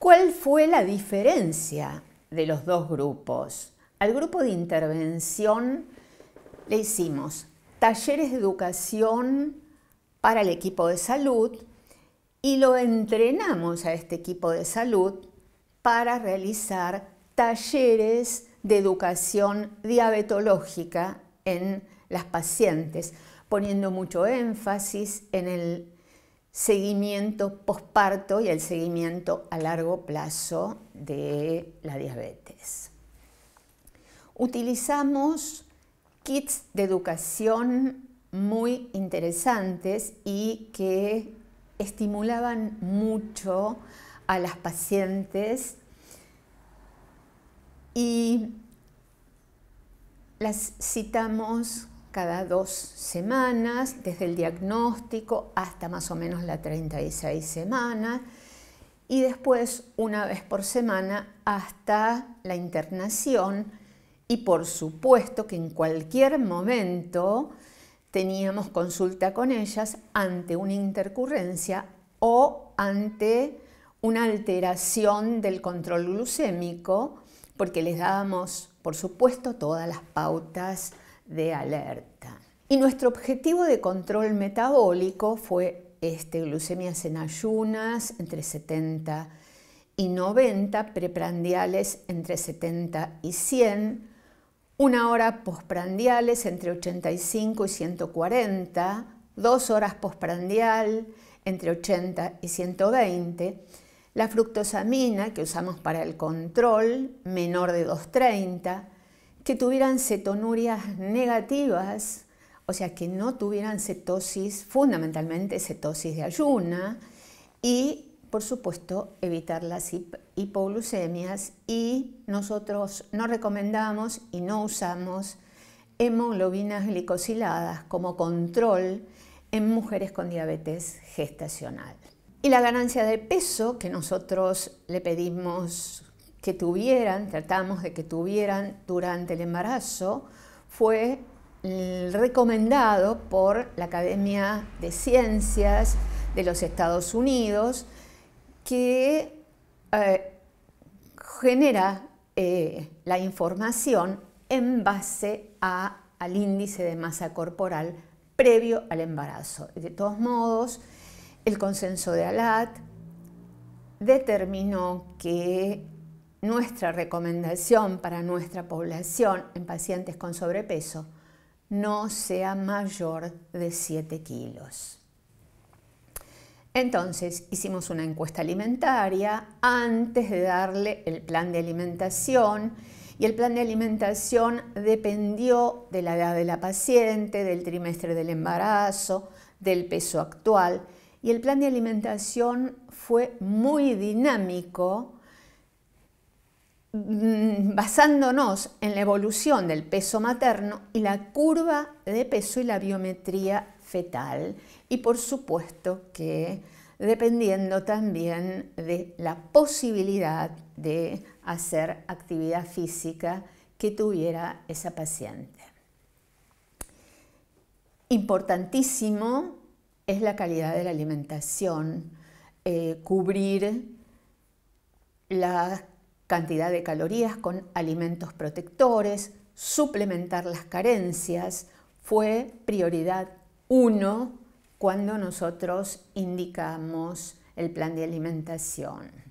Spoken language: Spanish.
¿Cuál fue la diferencia de los dos grupos? Al grupo de intervención le hicimos talleres de educación para el equipo de salud y lo entrenamos a este equipo de salud para realizar talleres de educación diabetológica en las pacientes, poniendo mucho énfasis en el seguimiento posparto y el seguimiento a largo plazo de la diabetes. Utilizamos kits de educación muy interesantes y que estimulaban mucho a las pacientes y las citamos cada dos semanas, desde el diagnóstico hasta más o menos la 36 semanas, y después una vez por semana hasta la internación, y por supuesto que en cualquier momento teníamos consulta con ellas ante una intercurrencia o ante una alteración del control glucémico, porque les dábamos, por supuesto, todas las pautas de alerta. Y nuestro objetivo de control metabólico fue este, glucemias en ayunas entre 70 y 90, preprandiales entre 70 y 100, una hora posprandiales entre 85 y 140, dos horas posprandial entre 80 y 120, la fructosamina que usamos para el control menor de 230, que tuvieran cetonurias negativas, o sea, que no tuvieran cetosis, fundamentalmente cetosis de ayuna, y por supuesto evitar las hipoglucemias. Y nosotros no recomendamos y no usamos hemoglobinas glicosiladas como control en mujeres con diabetes gestacional. Y la ganancia de peso que nosotros le pedimos que tuvieran, tratamos de que tuvieran durante el embarazo, fue recomendado por la Academia de Ciencias de los Estados Unidos, que eh, genera eh, la información en base al índice de masa corporal previo al embarazo. De todos modos, el consenso de ALAT determinó que nuestra recomendación para nuestra población en pacientes con sobrepeso no sea mayor de 7 kilos. Entonces hicimos una encuesta alimentaria antes de darle el plan de alimentación y el plan de alimentación dependió de la edad de la paciente, del trimestre del embarazo, del peso actual y el plan de alimentación fue muy dinámico Mm, basándonos en la evolución del peso materno y la curva de peso y la biometría fetal. Y por supuesto que dependiendo también de la posibilidad de hacer actividad física que tuviera esa paciente. Importantísimo es la calidad de la alimentación, eh, cubrir las cantidad de calorías con alimentos protectores, suplementar las carencias, fue prioridad uno cuando nosotros indicamos el plan de alimentación.